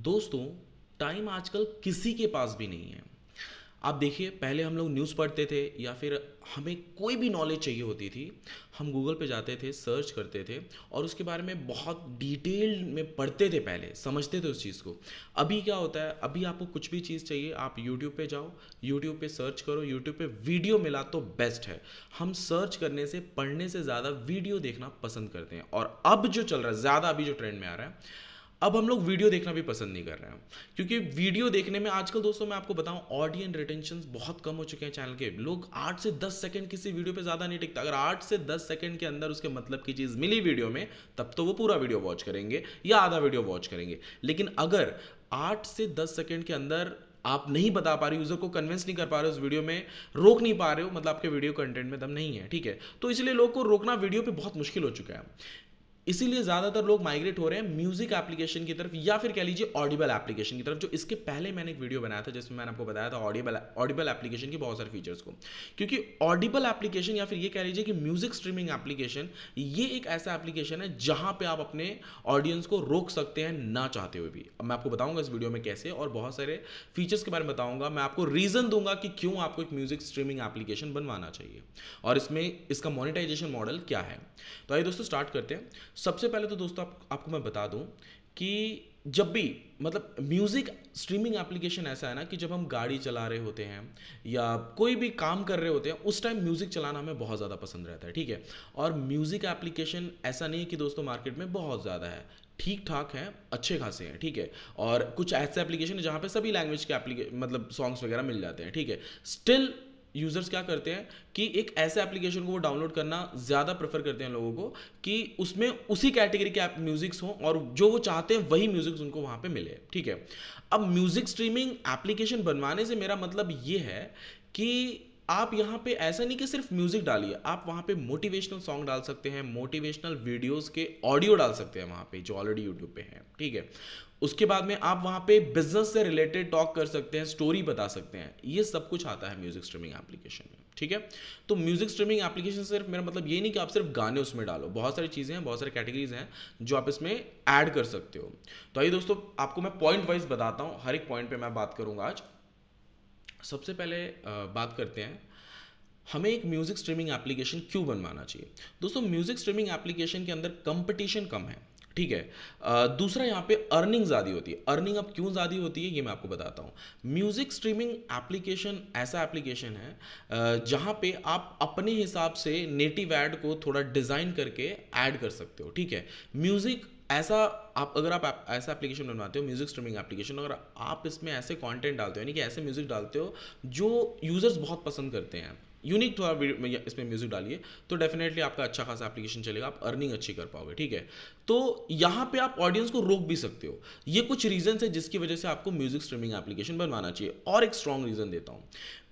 दोस्तों टाइम आजकल किसी के पास भी नहीं है आप देखिए पहले हम लोग न्यूज़ पढ़ते थे या फिर हमें कोई भी नॉलेज चाहिए होती थी हम गूगल पे जाते थे सर्च करते थे और उसके बारे में बहुत डिटेल में पढ़ते थे पहले समझते थे उस चीज़ को अभी क्या होता है अभी आपको कुछ भी चीज़ चाहिए आप यूट्यूब पे जाओ यूट्यूब पे सर्च करो यूट्यूब पे वीडियो मिला तो बेस्ट है हम सर्च करने से पढ़ने से ज़्यादा वीडियो देखना पसंद करते हैं और अब जो चल रहा है ज़्यादा अभी जो ट्रेंड में आ रहा है अब हम लोग वीडियो देखना भी पसंद नहीं कर रहे हैं क्योंकि वीडियो देखने में आजकल दोस्तों मैं आपको बताऊं ऑडियंस रिटेंशन बहुत कम हो चुके हैं चैनल के लोग आठ से दस सेकंड किसी वीडियो पे ज़्यादा नहीं टिकता अगर आठ से दस सेकंड के अंदर उसके मतलब की चीज़ मिली वीडियो में तब तो वो पूरा वीडियो वॉच करेंगे या आधा वीडियो वॉच करेंगे लेकिन अगर आठ से दस सेकेंड के अंदर आप नहीं बता पा रहे यूज़र को कन्विंस नहीं कर पा रहे उस वीडियो में रोक नहीं पा रहे हो मतलब आपके वीडियो कंटेंट में दम नहीं है ठीक है तो इसलिए लोग को रोकना वीडियो पे बहुत मुश्किल हो चुका है इसीलिए ज़्यादातर लोग माइग्रेट हो रहे हैं म्यूज़िक एप्लीकेशन की तरफ या फिर कह लीजिए ऑडिबल एप्लीकेशन की तरफ जो इसके पहले मैंने एक वीडियो बनाया था जिसमें मैंने आपको बताया था ऑडिबल ऑडिबल एप्लीकेशन के बहुत सारे फीचर्स को क्योंकि ऑडिबल एप्लीकेशन या फिर ये कह लीजिए कि म्यूज़िक स्ट्रीमिंग एप्लीकेशन ये एक ऐसा एप्लीकेशन है जहां पर आप अपने ऑडियंस को रोक सकते हैं ना चाहते हुए भी मैं आपको बताऊंगा इस वीडियो में कैसे और बहुत सारे फीचर्स के बारे में बताऊंगा मैं आपको रीज़न दूंगा कि क्यों आपको एक म्यूज़िक स्ट्रीमिंग एप्लीकेशन बनवाना चाहिए और इसमें इसका मोनिटाइजेशन मॉडल क्या है तो आइए दोस्तों स्टार्ट करते हैं सबसे पहले तो दोस्तों आप, आपको मैं बता दूं कि जब भी मतलब म्यूज़िक स्ट्रीमिंग एप्लीकेशन ऐसा है ना कि जब हम गाड़ी चला रहे होते हैं या कोई भी काम कर रहे होते हैं उस टाइम म्यूज़िक चलाना हमें बहुत ज़्यादा पसंद रहता है ठीक है और म्यूज़िक एप्लीकेशन ऐसा नहीं कि दोस्तों मार्केट में बहुत ज़्यादा है ठीक ठाक हैं अच्छे खासे हैं ठीक है और कुछ ऐसे एप्लीकेशन है जहाँ पर सभी लैंग्वेज के एप्लीके मतलब सॉन्ग्स वगैरह मिल जाते हैं ठीक है स्टिल यूज़र्स क्या करते हैं कि एक ऐसे एप्लीकेशन को वो डाउनलोड करना ज़्यादा प्रेफर करते हैं लोगों को कि उसमें उसी कैटेगरी के ऐप म्यूज़िक्स हों और जो वो चाहते हैं वही म्यूज़िक्स उनको वहाँ पे मिले ठीक है अब म्यूज़िक स्ट्रीमिंग एप्लीकेशन बनवाने से मेरा मतलब ये है कि आप यहाँ पे ऐसा नहीं कि सिर्फ म्यूजिक डालिए आप वहाँ पे मोटिवेशनल सॉन्ग डाल सकते हैं मोटिवेशनल वीडियोस के ऑडियो डाल सकते हैं वहाँ पे जो ऑलरेडी यूट्यूब पे हैं ठीक है उसके बाद में आप वहाँ पे बिजनेस से रिलेटेड टॉक कर सकते हैं स्टोरी बता सकते हैं ये सब कुछ आता है म्यूजिक स्ट्रीमिंग एप्लीकेशन में ठीक है तो म्यूजिक स्ट्रीमिंग एप्लीकेशन सिर्फ मेरा मतलब ये नहीं कि आप सिर्फ गाने उसमें डालो बहुत सारी चीज़ें हैं बहुत सारी कैटेगरीज हैं जो आप इसमें ऐड कर सकते हो तो आइए दोस्तों आपको मैं पॉइंट वाइज बताता हूँ हर एक पॉइंट पर मैं बात करूँगा आज सबसे पहले बात करते हैं हमें एक म्यूज़िक स्ट्रीमिंग एप्लीकेशन क्यों बनवाना चाहिए दोस्तों म्यूज़िक स्ट्रीमिंग एप्लीकेशन के अंदर कंपटीशन कम है ठीक है दूसरा यहाँ पे अर्निंग ज़्यादा होती है अर्निंग अब क्यों ज़्यादा होती है ये मैं आपको बताता हूँ म्यूज़िक स्ट्रीमिंग एप्लीकेशन ऐसा एप्लीकेशन है जहाँ पे आप अपने हिसाब से नेटिव ऐड को थोड़ा डिज़ाइन करके ऐड कर सकते हो ठीक है म्यूज़िक ऐसा आप अगर आप, ऐसा एप्लीकेशन बनवाते हो म्यूज़िक स्ट्रीमिंग एप्लीकेशन अगर आप इसमें ऐसे कंटेंट डालते हो यानी कि ऐसे म्यूज़िक डालते हो जो यूज़र्स बहुत पसंद करते हैं यूनिक थोड़ा इसमें म्यूज़िक डालिए तो डेफिनेटली आपका अच्छा खासा एप्लीकेशन चलेगा आप अर्निंग अच्छी कर पाओगे ठीक है तो यहाँ पे आप ऑडियंस को रोक भी सकते हो ये कुछ रीजन है जिसकी वजह से आपको म्यूज़िक स्ट्रीमिंग एप्लीकेशन बनवाना चाहिए और एक स्ट्रॉन्ग रीज़न देता हूँ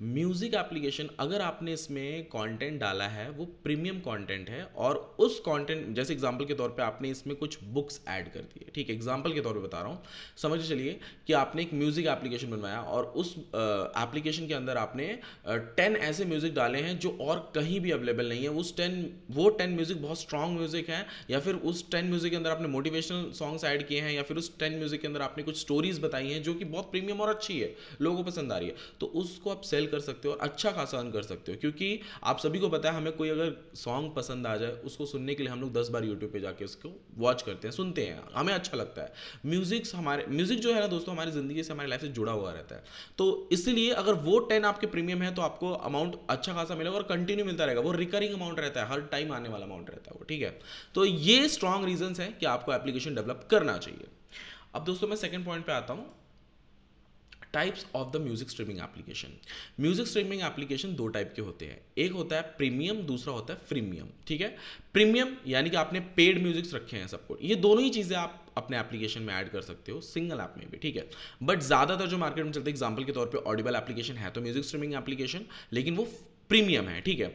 म्यूज़िक एप्लीकेशन अगर आपने इसमें कंटेंट डाला है वो प्रीमियम कंटेंट है और उस कंटेंट जैसे एग्जांपल के तौर पे आपने इसमें कुछ बुक्स ऐड कर दिए ठीक है एग्जांपल के तौर पे बता रहा हूँ समझ चलिए कि आपने एक म्यूज़िक एप्लीकेशन बनवाया और उस एप्लीकेशन के अंदर आपने टेन ऐसे म्यूज़िक डाले हैं जो और कहीं भी अवेलेबल नहीं है उस टेन वो टेन म्यूज़िक बहुत स्ट्रॉन्ग म्यूज़िक है या फिर उस टेन म्यूज़िक के अंदर आपने मोटिवेशनल सॉन्ग्स ऐड किए हैं या फिर उस टेन म्यूज़िक के अंदर आपने कुछ स्टोरीज़ बताई हैं जो कि बहुत प्रीमियम और अच्छी है लोगों को पसंद आ रही है तो उसको आप सेल कर सकते हो और अच्छा खासा अर्न कर सकते हो क्योंकि आप सभी को पता है हमें कोई अगर सॉन्ग पसंद आ जाए उसको सुनने के लिए हम लोग दस बार यूट्यूब पे जाके उसको वॉच करते हैं सुनते हैं हमें अच्छा लगता है म्यूजिक हमारे म्यूजिक जो है ना दोस्तों हमारी ज़िंदगी से हमारी लाइफ से जुड़ा हुआ रहता है तो इसलिए अगर वो टेन आपके प्रीमियम है तो आपको अमाउंट अच्छा खासा मिलेगा और कंटिन्यू मिलता रहेगा वो रिकरिंग अमाउंट रहता है हर टाइम आने वाला अमाउंट रहता है वो ठीक है तो ये स्ट्रॉन्ग रीजन है कि आपको एप्लीकेशन डेवलप करना चाहिए अब दोस्तों मैं सेकंड पॉइंट पे आता हूँ types of the music streaming application music streaming application दो टाइप के होते हैं एक होता है प्रीमियम दूसरा होता है फ्रीमियम ठीक है प्रीमियम यानी कि आपने पेड म्यूजिक्स रखे हैं सबको ये दोनों ही चीज़ें आप अपने एप्लीकेशन में ऐड कर सकते हो सिंगल ऐप में भी ठीक है बट ज़्यादातर जो मार्केट में चलते एग्जाम्पल के तौर पर ऑडिबल एप्लीकेशन है तो म्यूजिक स्ट्रीमिंग एप्लीकेशन लेकिन वो प्रीमियम है ठीक है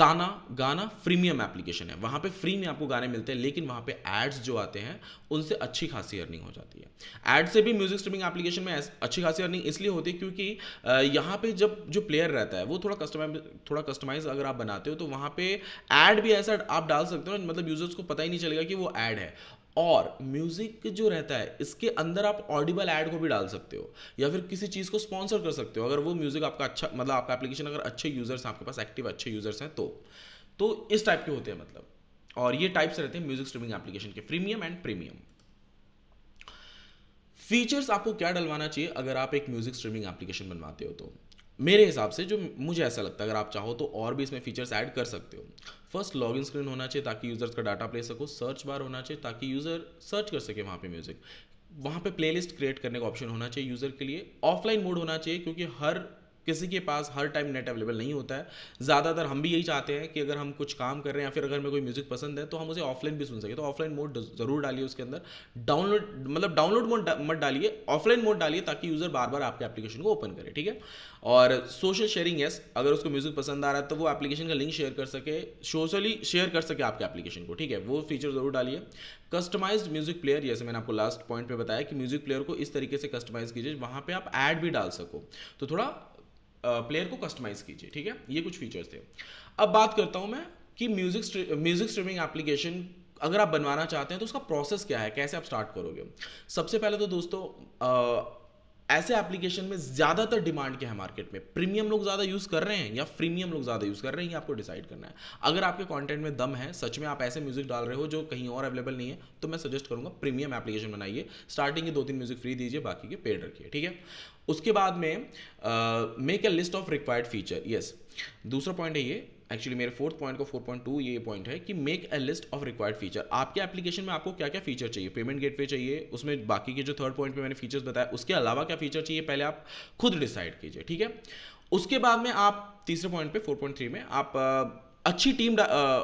गाना गाना प्रीमियम एप्लीकेशन है वहां पे फ्री में आपको गाने मिलते हैं लेकिन वहां पे एड्स जो आते हैं उनसे अच्छी खासी अर्निंग हो जाती है एड से भी म्यूजिक स्ट्रीमिंग एप्लीकेशन में अच्छी खासी अर्निंग इसलिए होती है क्योंकि यहाँ पे जब जो प्लेयर रहता है वो थोड़ा कस्टमाइज थोड़ा कस्टमाइज अगर आप बनाते हो तो वहां पे एड भी ऐसा आप डाल सकते हो मतलब यूजर्स को पता ही नहीं चलेगा कि वो एड है और म्यूज़िक जो रहता है इसके अंदर आप ऑडिबल ऐड को भी डाल सकते हो या फिर किसी चीज़ को स्पॉन्सर कर सकते हो अगर वो म्यूज़िक आपका अच्छा मतलब आपका एप्लीकेशन अगर अच्छे यूज़र्स हैं आपके पास एक्टिव अच्छे यूज़र्स हैं तो तो इस टाइप के होते हैं मतलब और ये टाइप्स रहते हैं म्यूज़िक स्ट्रीमिंग एप्लीकेशन के प्रीमियम एंड प्रीमियम फीचर्स आपको क्या डलवाना चाहिए अगर आप एक म्यूज़िक स्ट्रीमिंग एप्लीकेशन बनवाते हो तो मेरे हिसाब से जो मुझे ऐसा लगता है अगर आप चाहो तो और भी इसमें फीचर्स ऐड कर सकते हो फर्स्ट लॉग इन स्क्रीन होना चाहिए ताकि यूज़र्स का डाटा ले सको सर्च बार होना चाहिए ताकि यूज़र सर्च कर सके वहाँ पे म्यूज़िक वहाँ पे प्लेलिस्ट क्रिएट करने का ऑप्शन होना चाहिए यूज़र के लिए ऑफलाइन मोड होना चाहिए क्योंकि हर किसी के पास हर टाइम नेट अवेलेबल नहीं होता है ज़्यादातर हम भी यही चाहते हैं कि अगर हम कुछ काम कर रहे हैं या फिर अगर हमें कोई म्यूज़िक पसंद है तो हम उसे ऑफलाइन भी सुन सके तो ऑफलाइन मोड ज़रूर डालिए उसके अंदर डाउनलोड मतलब डाउनलोड मोड मत डालिए ऑफलाइन मोड डालिए ताकि यूज़र बार बार आपके एप्लीकेशन को ओपन करे ठीक है और सोशल शेयरिंग यस अगर उसको म्यूज़िक पसंद आ रहा है तो वो एप्लीकेशन का लिंक शेयर कर सके सोशली शेयर कर सके आपके एप्लीकेशन को ठीक है वो फीचर ज़रूर डालिए कस्टमाइज्ड म्यूज़िक प्लेयर जैसे मैंने आपको लास्ट पॉइंट पे बताया कि म्यूज़िक प्लेयर को इस तरीके से कस्टमाइज़ कीजिए वहाँ पे आप ऐड भी डाल सको तो थोड़ा प्लेयर को कस्टमाइज कीजिए ठीक है ये कुछ फीचर्स थे अब बात करता हूँ मैं कि म्यूजिक म्यूजिक स्ट्रीमिंग एप्लीकेशन अगर आप बनवाना चाहते हैं तो उसका प्रोसेस क्या है कैसे आप स्टार्ट करोगे सबसे पहले तो दोस्तों ऐसे एप्लीकेशन में ज़्यादातर डिमांड क्या है मार्केट में प्रीमियम लोग ज़्यादा यूज़ कर रहे हैं या फ्रीमियम लोग ज़्यादा यूज़ कर रहे हैं ये आपको डिसाइड करना है अगर आपके कंटेंट में दम है सच में आप ऐसे म्यूज़िक डाल रहे हो जो कहीं और अवेलेबल नहीं है तो मैं सजेस्ट करूंगा प्रीमियम एप्लीकेशन बनाइए स्टार्टिंग के दो तीन म्यूज़िक फ्री दीजिए बाकी के पेड रखिए ठीक है उसके बाद में make a list of required feature yes दूसरा पॉइंट है ये एक्चुअली मेरे फोर्थ पॉइंट का फोर पॉइंट टू ये पॉइंट है कि make a list of required feature आपके एप्लीकेशन में आपको क्या क्या फीचर चाहिए पेमेंट गेटवे चाहिए उसमें बाकी के जो थर्ड पॉइंट पे मैंने फीचर्स बताया उसके अलावा क्या फीचर चाहिए पहले आप खुद डिसाइड कीजिए ठीक है उसके बाद में आप तीसरे पॉइंट पे 4.3 में आप अच्छी टीम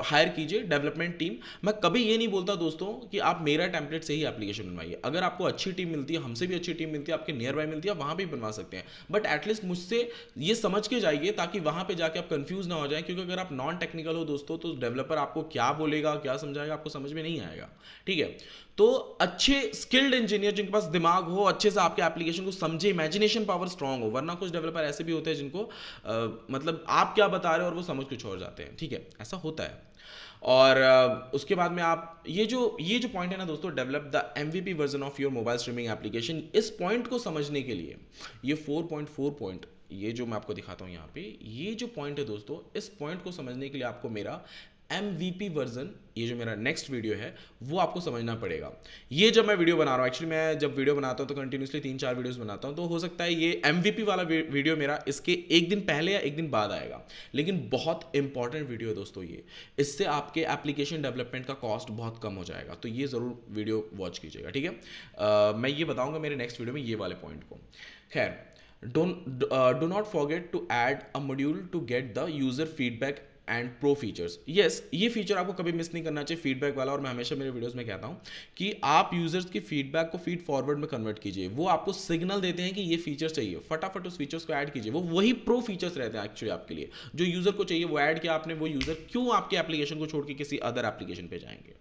हायर कीजिए डेवलपमेंट टीम मैं कभी ये नहीं बोलता दोस्तों कि आप मेरा टेम्पलेट से ही एप्लीकेशन बनवाइए अगर आपको अच्छी टीम मिलती है हमसे भी अच्छी टीम मिलती है आपके नियर बाय मिलती है वहाँ भी बनवा सकते हैं बट एटलीस्ट मुझसे ये समझ के जाइए ताकि वहाँ पर जाके आप कन्फ्यूज ना हो जाए क्योंकि अगर आप नॉन टेक्निकल हो दोस्तों तो डेवलपर आपको क्या बोलेगा क्या समझाएगा आपको समझ में नहीं आएगा ठीक है तो अच्छे स्किल्ड इंजीनियर जिनके पास दिमाग हो अच्छे से आपके एप्लीकेशन को समझे इमेजिनेशन पावर स्ट्रांग हो वरना कुछ डेवलपर ऐसे भी होते हैं जिनको आ, मतलब आप क्या बता रहे हो और वो समझ कुछ और जाते हैं ठीक है ऐसा होता है और आ, उसके बाद में आप ये जो ये जो पॉइंट है ना दोस्तों develop the M V P version of your mobile streaming application इस पॉइंट को समझने के लिए ये फोर पॉइंट फोर पॉइंट ये जो मैं आपको दिखाता हूँ यहाँ पे ये जो पॉइंट है दोस्तों इस पॉइंट को समझने के लिए आपको मेरा एम वर्जन ये जो मेरा नेक्स्ट वीडियो है वो आपको समझना पड़ेगा ये जब मैं वीडियो बना रहा हूँ एक्चुअली मैं जब वीडियो बनाता हूँ तो कंटिन्यूसली तीन चार वीडियोस बनाता हूँ तो हो सकता है ये एम वाला वीडियो मेरा इसके एक दिन पहले या एक दिन बाद आएगा लेकिन बहुत इंपॉर्टेंट वीडियो है दोस्तों ये इससे आपके एप्लीकेशन डेवलपमेंट का कॉस्ट बहुत कम हो जाएगा तो ये ज़रूर वीडियो वॉच कीजिएगा ठीक है मैं ये बताऊँगा मेरे नेक्स्ट वीडियो में ये वाले पॉइंट को खैर don't do not forget to add a module to get the user feedback and pro features yes ये फीचर आपको कभी मिस नहीं करना चाहिए फीडबैक वाला और मैं हमेशा मेरे वीडियोस में कहता हूँ कि आप यूजर्स की फीडबैक को फीड फॉरवर्ड में कन्वर्ट कीजिए वो आपको सिग्नल देते हैं कि ये फीचर्स चाहिए फटाफट उस फीचर्स को ऐड कीजिए वो वही प्रो फीचर्स रहते हैं एक्चुअली आपके लिए जो यूजर को चाहिए वो ऐड किया आपने वो यूजर क्यों आपके एप्लीकेशन को छोड़ के किसी अदर एप्लीकेशन पर जाएंगे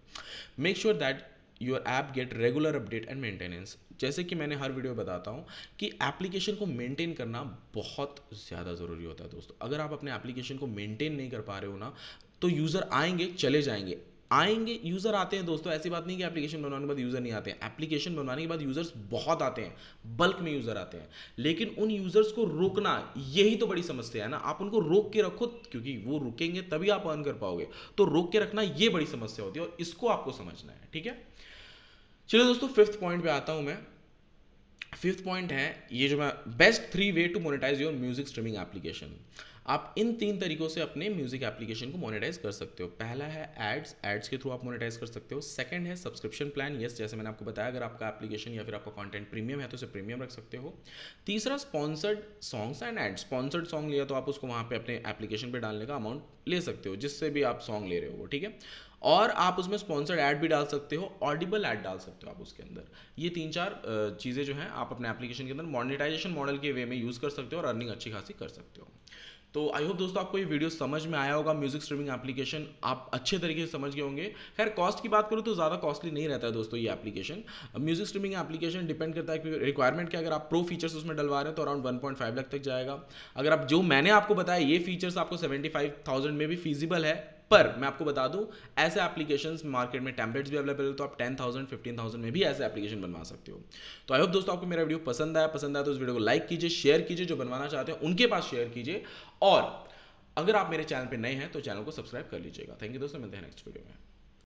make sure that your app get regular update and maintenance जैसे कि मैंने हर वीडियो बताता हूँ कि एप्लीकेशन को मेंटेन करना बहुत ज़्यादा ज़रूरी होता है दोस्तों अगर आप अपने एप्लीकेशन को मेंटेन नहीं कर पा रहे हो ना तो यूज़र आएंगे चले जाएंगे आएंगे यूज़र आते हैं दोस्तों ऐसी बात नहीं कि एप्लीकेशन बनवाने के बाद यूज़र नहीं आते हैं एप्लीकेशन बनवाने के बाद यूज़र्स बहुत आते हैं बल्क में यूज़र आते हैं लेकिन उन यूज़र्स को रोकना यही तो बड़ी समस्या है ना आप उनको रोक के रखो क्योंकि वो रुकेंगे तभी आप अर्न कर पाओगे तो रोक के रखना ये बड़ी समस्या होती है और इसको आपको समझना है ठीक है चलो दोस्तों फिफ्थ पॉइंट पर आता हूं मैं फिफ्थ पॉइंट है ये जो मैं best three way to monetize your music streaming application आप इन तीन तरीकों से अपने म्यूजिक एप्लीकेशन को मोनेटाइज कर सकते हो पहला है एड्स एड्स के थ्रू आप मोनेटाइज कर सकते हो सेकंड है सब्सक्रिप्शन प्लान यस जैसे मैंने आपको बताया अगर आपका एप्लीकेशन या फिर आपका कंटेंट प्रीमियम है तो उसे प्रीमियम रख सकते हो तीसरा sponsored songs and ad sponsored song लिया तो आप उसको वहाँ पर अपने एप्लीकेशन पर डालने का अमाउंट ले सकते हो जिससे भी आप सॉन्ग ले रहे हो ठीक है और आप उसमें स्पॉन्सर्ड ऐड भी डाल सकते हो ऑडिबल ऐड डाल सकते हो आप उसके अंदर ये तीन चार चीज़ें जो हैं आप अपने एप्लीकेशन के अंदर मोनिटाइजेशन मॉडल के वे में यूज़ कर सकते हो और अर्निंग अच्छी खासी कर सकते हो तो आई होप दोस्तों आपको ये वीडियो समझ में आया होगा म्यूजिक स्ट्रीमिंग एप्लीकेशन आप अच्छे तरीके से समझ गए होंगे खैर कॉस्ट की बात करूँ तो ज़्यादा कॉस्टली नहीं रहता है दोस्तों ये application music streaming application depend करता है कि रिक्वायरमेंट क्या अगर आप प्रो फीचर्स उसमें डलवा रहे हैं तो around one point five lakh तक जाएगा अगर आप जो मैंने आपको बताया ये फीचर्स आपको सेवेंटी फाइव थाउजेंड में भी फीजिबल है पर मैं आपको बता दूं ऐसे एप्लीकेशन मार्केट में टैंपलेट्स भी अवेलेबल है तो आप टेन थाउजेंड फिफ्टीन थाउजेंड में भी ऐसे एप्लीकेशन बनवा सकते हो तो आई होप दोस्तों आपको मेरा वीडियो पसंद आया पसंद आया तो इस वीडियो को लाइक कीजिए शेयर कीजिए जो बनवाना चाहते हैं उनके पास शेयर कीजिए और अगर आप मेरे चैनल पर नए हैं तो चैनल को सब्सक्राइब कर लीजिएगा थैंक यू दोस्तों मिलते हैं नेक्स्ट वीडियो में